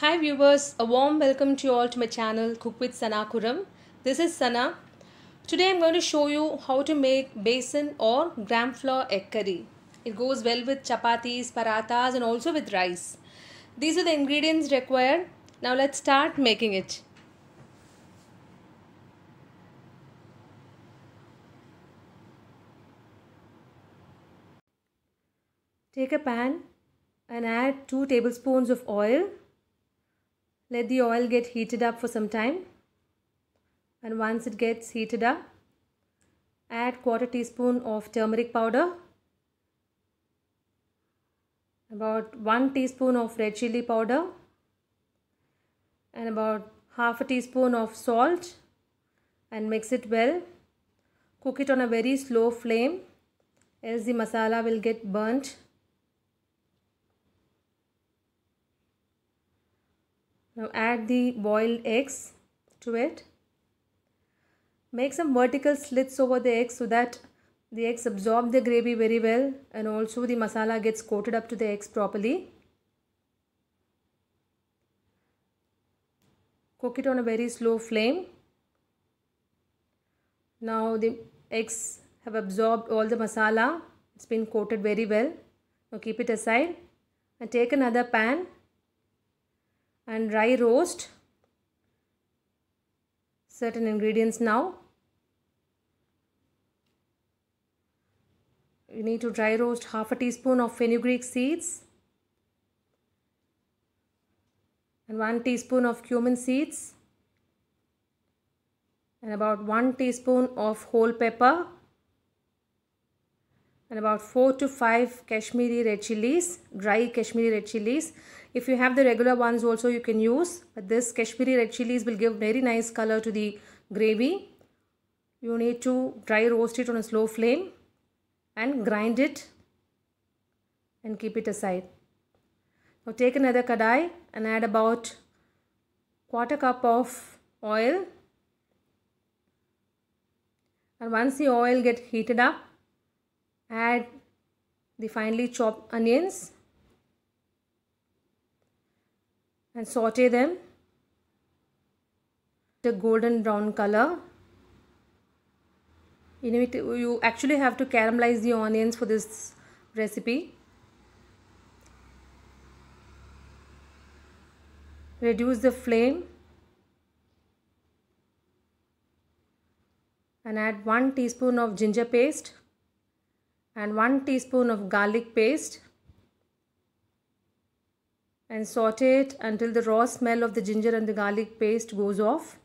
Hi viewers, a warm welcome to you all to my channel Cook with Sana Kuram. This is Sana. Today I'm going to show you how to make basin or gram flour egg curry. It goes well with chapatis, parathas and also with rice. These are the ingredients required. Now let's start making it. Take a pan and add 2 tablespoons of oil let the oil get heated up for some time. And once it gets heated up, add quarter teaspoon of turmeric powder, about 1 teaspoon of red chili powder and about half a teaspoon of salt and mix it well. Cook it on a very slow flame else the masala will get burnt Now add the boiled eggs to it. Make some vertical slits over the eggs so that the eggs absorb the gravy very well and also the masala gets coated up to the eggs properly. Cook it on a very slow flame. Now the eggs have absorbed all the masala. It's been coated very well. Now keep it aside and take another pan and dry roast certain ingredients now. You need to dry roast half a teaspoon of fenugreek seeds and 1 teaspoon of cumin seeds and about 1 teaspoon of whole pepper and about 4 to 5 Kashmiri red chilies, dry Kashmiri red chilies if you have the regular ones also you can use. But this Kashmiri red chilies will give very nice color to the gravy. You need to dry roast it on a slow flame and grind it and keep it aside. Now take another kadai and add about quarter cup of oil and once the oil get heated up add the finely chopped onions and saute them the golden brown color you actually have to caramelize the onions for this recipe reduce the flame and add 1 teaspoon of ginger paste and 1 teaspoon of garlic paste and saute it until the raw smell of the ginger and the garlic paste goes off.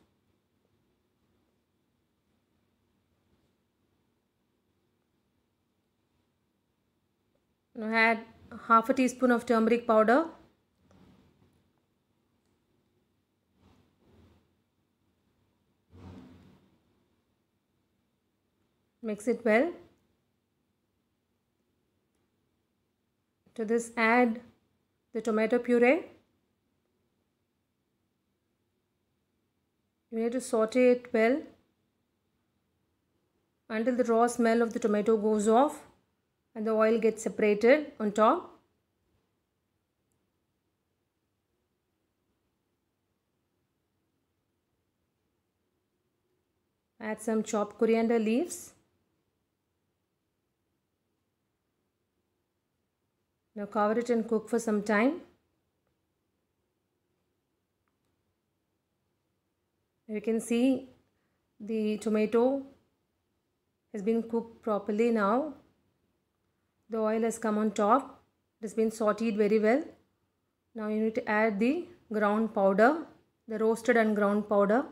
Now add half a teaspoon of turmeric powder. Mix it well. To this add the tomato puree. You need to saute it well until the raw smell of the tomato goes off and the oil gets separated on top. Add some chopped coriander leaves. Now cover it and cook for some time. You can see the tomato has been cooked properly now. The oil has come on top. It has been sauteed very well. Now you need to add the ground powder, the roasted and ground powder.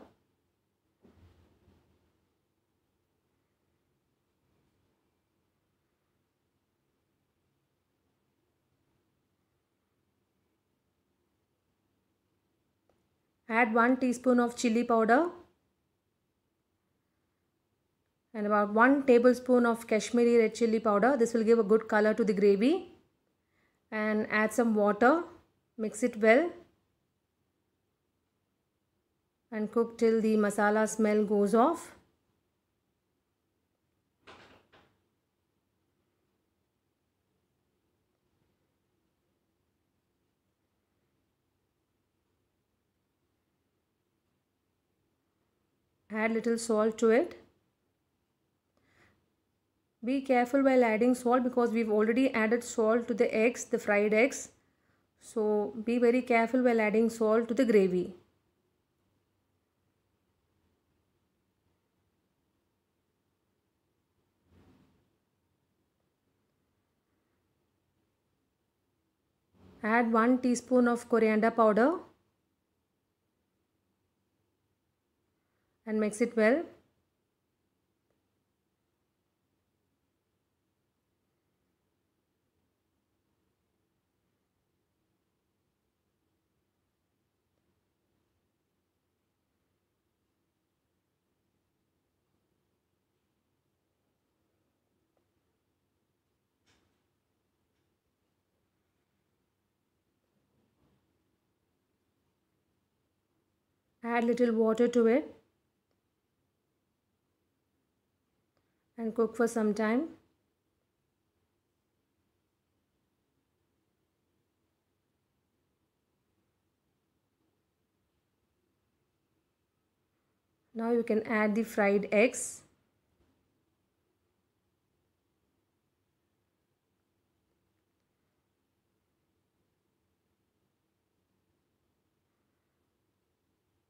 Add 1 teaspoon of chili powder and about 1 tablespoon of Kashmiri red chili powder. This will give a good color to the gravy. And add some water. Mix it well. And cook till the masala smell goes off. add little salt to it be careful while adding salt because we've already added salt to the eggs the fried eggs so be very careful while adding salt to the gravy add 1 teaspoon of coriander powder and mix it well. add little water to it and cook for some time. Now you can add the fried eggs.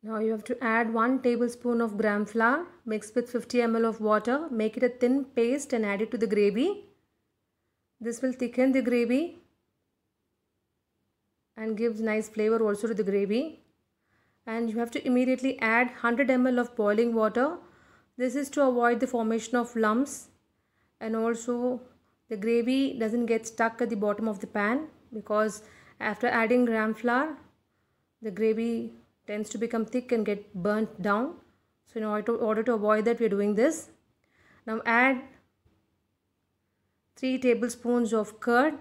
Now you have to add 1 tablespoon of gram flour mixed with 50 ml of water. Make it a thin paste and add it to the gravy. This will thicken the gravy and gives nice flavor also to the gravy. And you have to immediately add 100 ml of boiling water. This is to avoid the formation of lumps and also the gravy doesn't get stuck at the bottom of the pan because after adding gram flour the gravy tends to become thick and get burnt down. So in order to, order to avoid that, we are doing this. Now add 3 tablespoons of curd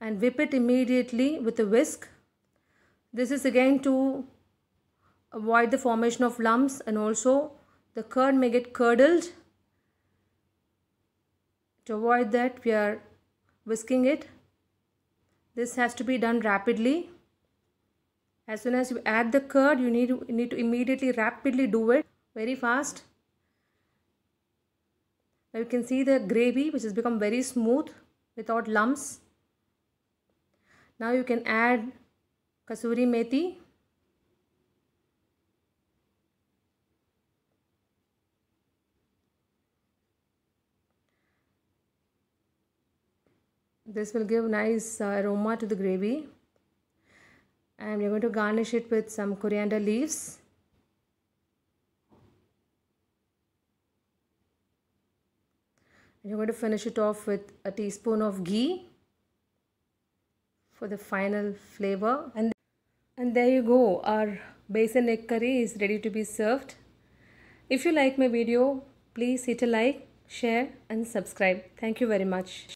and whip it immediately with a whisk. This is again to avoid the formation of lumps and also the curd may get curdled. To avoid that, we are whisking it. This has to be done rapidly as soon as you add the curd you need, you need to immediately rapidly do it very fast now you can see the gravy which has become very smooth without lumps now you can add kasuri methi this will give nice uh, aroma to the gravy and we are going to garnish it with some coriander leaves. And you're going to finish it off with a teaspoon of ghee for the final flavor. And, and there you go, our basin egg curry is ready to be served. If you like my video, please hit a like, share and subscribe. Thank you very much.